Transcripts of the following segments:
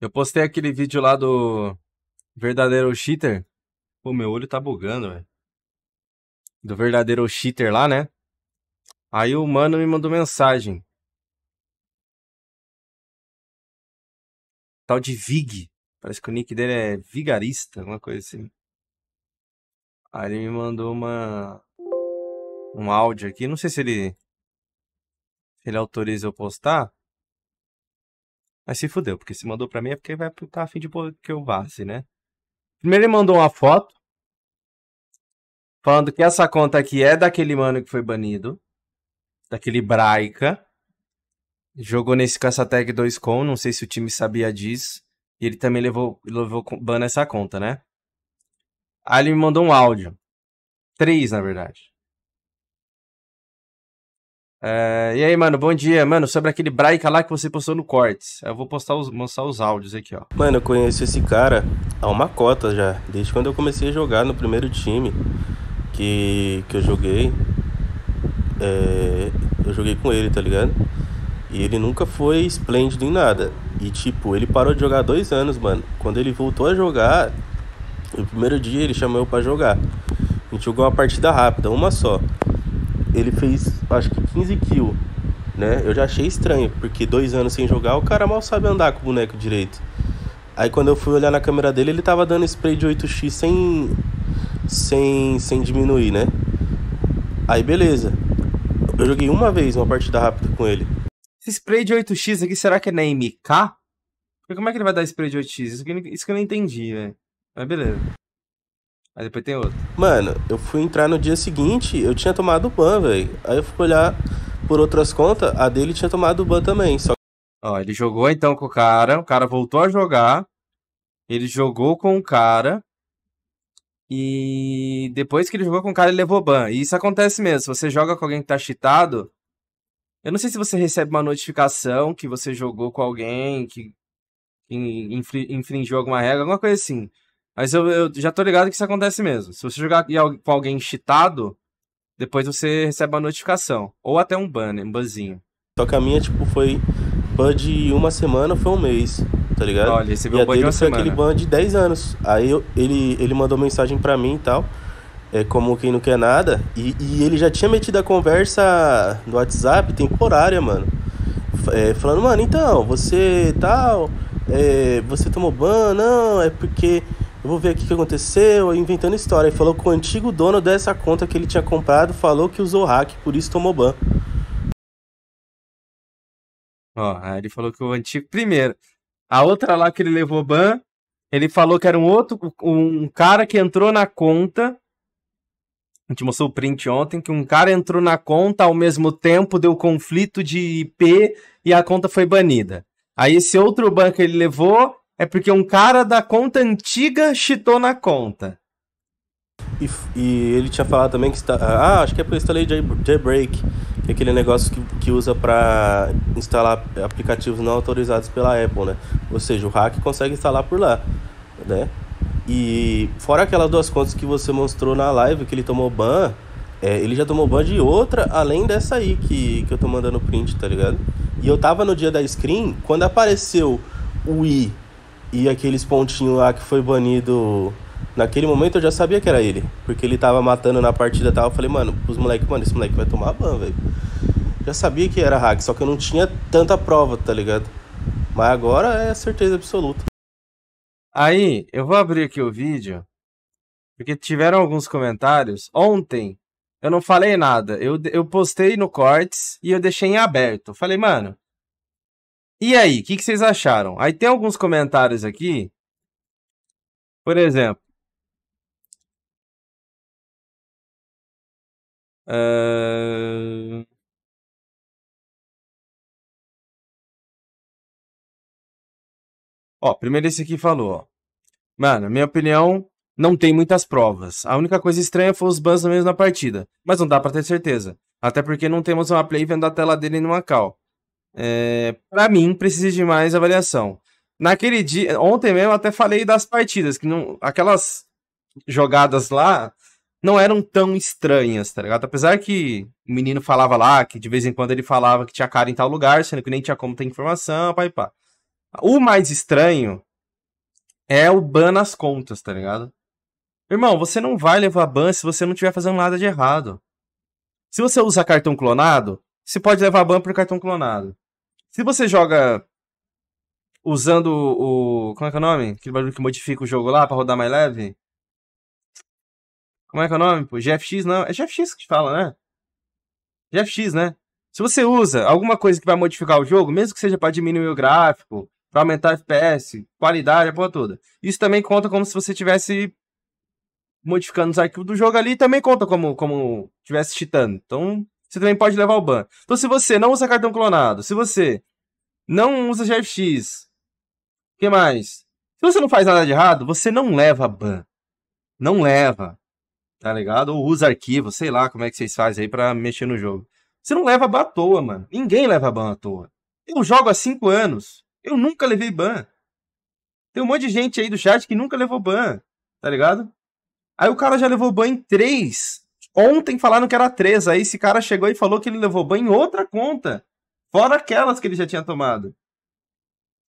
Eu postei aquele vídeo lá do verdadeiro cheater. Pô, meu olho tá bugando, velho. Do verdadeiro cheater lá, né? Aí o mano me mandou mensagem. Tal de Vig. Parece que o nick dele é Vigarista, alguma coisa assim. Aí ele me mandou uma. Um áudio aqui. Não sei se ele. ele autoriza eu postar. Mas se fudeu, porque se mandou pra mim é porque vai estar tá afim de que eu vaze, né? Primeiro ele mandou uma foto falando que essa conta aqui é daquele mano que foi banido, daquele Braica. Jogou nesse caça-tag 2com, não sei se o time sabia disso. E ele também levou, levou ban essa conta, né? Aí ele me mandou um áudio. Três, na verdade. É, e aí, mano, bom dia. Mano, sobre aquele Braica lá que você postou no Cortes. Eu vou postar os, mostrar os áudios aqui, ó. Mano, eu conheço esse cara há uma cota já. Desde quando eu comecei a jogar no primeiro time que, que eu joguei. É, eu joguei com ele, tá ligado? E ele nunca foi esplêndido em nada. E tipo, ele parou de jogar dois anos, mano. Quando ele voltou a jogar, no primeiro dia ele chamou eu pra jogar. A gente jogou uma partida rápida, uma só ele fez acho que 15 kills, né? Eu já achei estranho, porque dois anos sem jogar, o cara mal sabe andar com o boneco direito. Aí quando eu fui olhar na câmera dele, ele tava dando spray de 8x sem, sem, sem diminuir, né? Aí beleza. Eu joguei uma vez uma partida rápida com ele. Esse spray de 8x aqui, será que é na MK? Porque como é que ele vai dar spray de 8x? Isso que, eu não entendi, velho. Mas beleza. Aí depois tem outro. Mano, eu fui entrar no dia seguinte, eu tinha tomado ban, velho. Aí eu fui olhar por outras contas, a dele tinha tomado ban também. Só... Ó, ele jogou então com o cara, o cara voltou a jogar. Ele jogou com o cara. E depois que ele jogou com o cara, ele levou ban. E isso acontece mesmo. Se você joga com alguém que tá cheatado, eu não sei se você recebe uma notificação que você jogou com alguém que infringiu alguma regra, alguma coisa assim. Mas eu, eu, já tô ligado que isso acontece mesmo. Se você jogar com alguém cheatado, depois você recebe uma notificação. Ou até um banner, um banzinho. Só que a minha, tipo, foi ban de uma semana, foi um mês, tá ligado? Olha, recebeu e um ban de uma foi semana. aquele ban de 10 anos. Aí eu, ele, ele mandou mensagem pra mim e tal, é como quem não quer nada. E, e ele já tinha metido a conversa no WhatsApp temporária, mano. É, falando, mano, então, você tal, é, você tomou ban? Não, é porque eu vou ver aqui o que aconteceu, inventando história. Ele falou que o antigo dono dessa conta que ele tinha comprado falou que usou hack, por isso tomou ban. Ó, ele falou que o antigo. Primeiro, a outra lá que ele levou ban, ele falou que era um outro. Um cara que entrou na conta. A gente mostrou o print ontem, que um cara entrou na conta ao mesmo tempo, deu conflito de IP e a conta foi banida. Aí esse outro ban que ele levou é porque um cara da conta antiga chitou na conta. E, e, ele tinha falado também que está. Ah, acho que é por instalar jailbreak, que é aquele negócio que, que usa para instalar aplicativos não autorizados pela Apple, né? Ou seja, o hack consegue instalar por lá, né? E fora aquelas duas contas que você mostrou na live que ele tomou ban, é, ele já tomou ban de outra além dessa aí que, que eu tô mandando print, tá ligado? E eu tava no dia da screen, quando apareceu o i e aqueles pontinhos lá que foi banido. Naquele momento eu já sabia que era ele. Porque ele tava matando na partida e tal. Eu falei, mano, os moleques, mano, esse moleque vai tomar ban, velho. Já sabia que era hack, só que eu não tinha tanta prova, tá ligado? Mas agora é certeza absoluta. Aí, eu vou abrir aqui o vídeo. Porque tiveram alguns comentários. Ontem, eu não falei nada. Eu, eu postei no Cortes e eu deixei em aberto. Falei, mano, e aí, o que, que, vocês acharam? Aí tem alguns comentários aqui. Por exemplo. Uh... Ó, primeiro esse aqui falou, ó. Mano, minha opinião, não tem muitas provas. A única coisa estranha foi os bans no mesmo na partida, mas não dá para ter certeza. Até porque não temos uma play vendo a tela dele no Macau é, para mim, precisa de mais avaliação. Naquele dia, ontem mesmo, até falei das partidas, que não, aquelas jogadas lá não eram tão estranhas, tá ligado? Apesar que o menino falava lá, que de vez em quando ele falava que tinha cara em tal lugar, sendo que nem tinha como ter informação, pá e pá. O mais estranho é o ban nas contas, tá ligado? Irmão, você não vai levar ban se você não estiver fazendo nada de errado. Se você usa cartão clonado, você pode levar ban por cartão clonado. Se você joga usando o. Como é que é o nome? Aquele barulho que modifica o jogo lá pra rodar mais leve. Como é que é o nome? Pô? GFX não. É GFX que fala, né? GFX, né? Se você usa alguma coisa que vai modificar o jogo, mesmo que seja para diminuir o gráfico, para aumentar FPS, qualidade, a porra toda. Isso também conta como se você tivesse modificando os arquivos do jogo ali, também conta como como tivesse cheatando. Então, você também pode levar o ban. Então, se você não usa cartão clonado, se você não usa GFX, o que mais? Se você não faz nada de errado, você não leva ban. Não leva. Tá ligado? Ou usa arquivo, sei lá como é que vocês fazem aí pra mexer no jogo. Você não leva ban à toa, mano. Ninguém leva ban à toa. Eu jogo há 5 anos. Eu nunca levei ban. Tem um monte de gente aí do chat que nunca levou ban. Tá ligado? Aí o cara já levou ban em 3 Ontem falaram que era 3, aí esse cara chegou e falou que ele levou banho em outra conta, fora aquelas que ele já tinha tomado.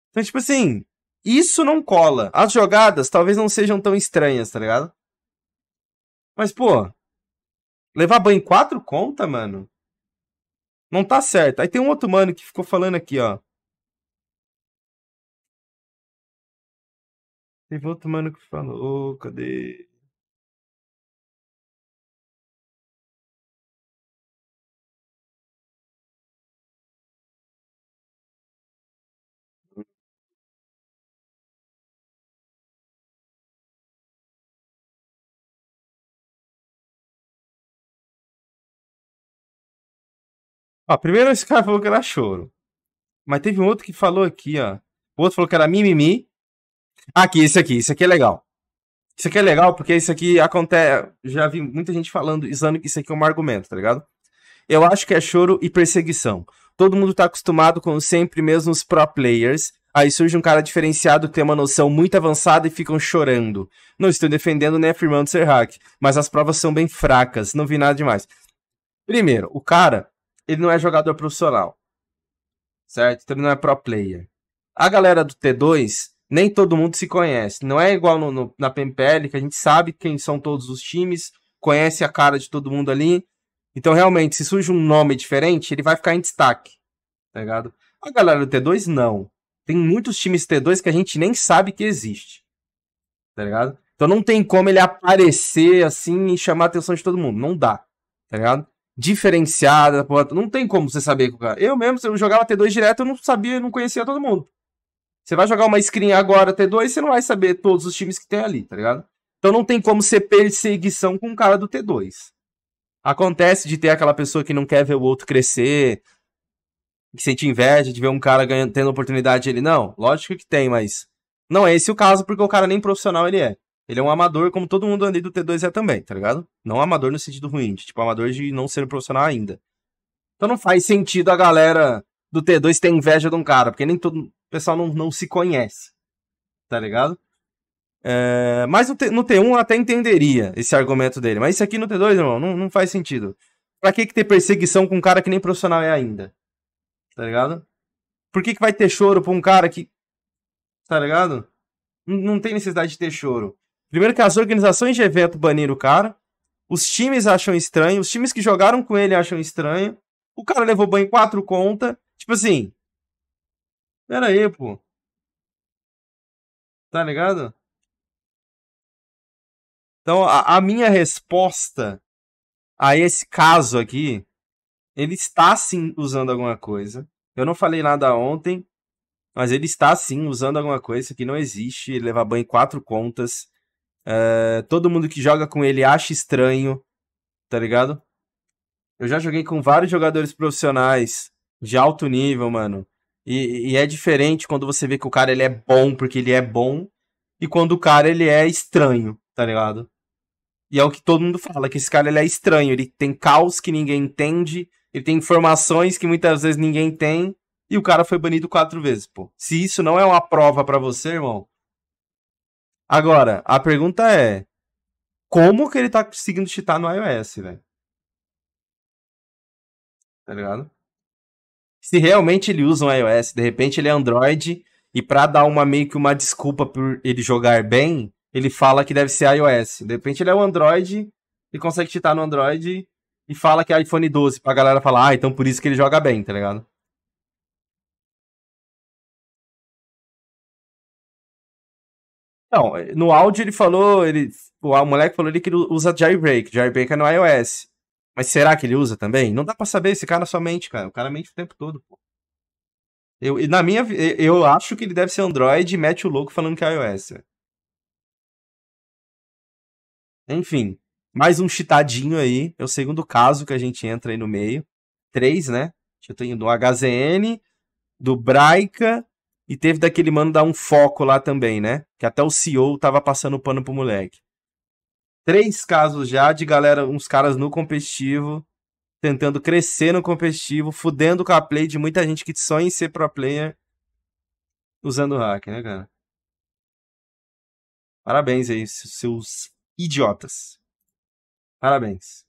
Então, tipo assim, isso não cola. As jogadas talvez não sejam tão estranhas, tá ligado? Mas, pô, levar banho em quatro conta, mano, não tá certo. Aí tem um outro mano que ficou falando aqui, ó. Teve outro mano que falou, oh, cadê? Ó, primeiro esse cara falou que era choro. Mas teve um outro que falou aqui, ó. O outro falou que era mimimi. Ah, aqui, esse aqui, isso aqui é legal. Isso aqui é legal porque isso aqui acontece. Já vi muita gente falando, usando que isso aqui é um argumento, tá ligado? Eu acho que é choro e perseguição. Todo mundo tá acostumado com sempre mesmo os pro players. Aí surge um cara diferenciado, tem uma noção muito avançada e ficam chorando. Não estou defendendo nem afirmando ser hack, mas as provas são bem fracas, não vi nada demais. Primeiro, o cara ele não é jogador profissional. Certo? Então ele não é pro player. A galera do T2, nem todo mundo se conhece. Não é igual no, no, na PMPL, que a gente sabe quem são todos os times, conhece a cara de todo mundo ali. Então, realmente, se surge um nome diferente, ele vai ficar em destaque. Tá ligado? A galera do T2, não. Tem muitos times T2 que a gente nem sabe que existe. Tá ligado? Então não tem como ele aparecer assim e chamar a atenção de todo mundo. Não dá. Tá ligado? diferenciada, porra, não tem como você saber. Cara. É. Eu mesmo, se eu jogava T2 direto, eu não sabia, não conhecia todo mundo. Você vai jogar uma screen agora T2, você não vai saber todos os times que tem ali, tá ligado? Então não tem como ser perseguição com o cara do T2. Acontece de ter aquela pessoa que não quer ver o outro crescer, que sente inveja de ver um cara ganhando, tendo oportunidade ele não. Lógico que tem, mas não é esse o caso porque o cara nem profissional ele é. Ele é um amador, como todo mundo ali do T2 é também, tá ligado? Não amador no sentido ruim, tipo, amador de não ser um profissional ainda. Então não faz sentido a galera do T2 ter inveja de um cara, porque nem todo o pessoal não, não se conhece, tá ligado? É, mas no, T, no T1 até entenderia esse argumento dele, mas isso aqui no T2, irmão, não, não faz sentido. Pra que, que ter perseguição com um cara que nem profissional é ainda? Tá ligado? Por que, que vai ter choro pra um cara que. Tá ligado? Não, não tem necessidade de ter choro. Primeiro que as organizações de evento baniram o cara, os times acham estranho, os times que jogaram com ele acham estranho, o cara levou banho quatro conta, tipo assim... Pera aí, pô. Tá ligado? Então, a, a minha resposta a esse caso aqui, ele está sim usando alguma coisa. Eu não falei nada ontem, mas ele está sim usando alguma coisa que não existe. levar banho em quatro contas. É, todo mundo que joga com ele acha estranho, tá ligado? Eu já joguei com vários jogadores profissionais de alto nível, mano. E, e, é diferente quando você vê que o cara ele é bom porque ele é bom e quando o cara ele é estranho, tá ligado? E é o que todo mundo fala, que esse cara ele é estranho, ele tem caos que ninguém entende, ele tem informações que muitas vezes ninguém tem e o cara foi banido quatro vezes, pô. Se isso não é uma prova para você, irmão, Agora, a pergunta é: como que ele tá conseguindo cheatar no iOS, velho? Tá ligado? Se realmente ele usa um iOS, de repente ele é Android e pra dar uma meio que uma desculpa por ele jogar bem, ele fala que deve ser iOS. De repente ele é o um Android e consegue cheatar no Android e fala que é iPhone 12 pra galera falar, ah, então por isso que ele joga bem, tá ligado? Não, no áudio ele falou, ele, o moleque falou ali que ele usa jailbreak, jailbreak é no iOS. Mas será que ele usa também? Não dá para saber, esse cara só mente, cara. O cara mente o tempo todo, pô. Eu, na minha, eu acho que ele deve ser Android e mete o louco falando que é iOS. Enfim, mais um chitadinho aí. É o segundo caso que a gente entra aí no meio. Três, né? Eu tenho do HZN, do Braica e teve daquele mano dar um foco lá também, né? Que até o CEO tava passando pano pro moleque. Três casos já de galera, uns caras no competitivo, tentando crescer no competitivo, fudendo com a play de muita gente que sonha em ser pro player usando hack, né, cara? Parabéns aí, seus idiotas. Parabéns.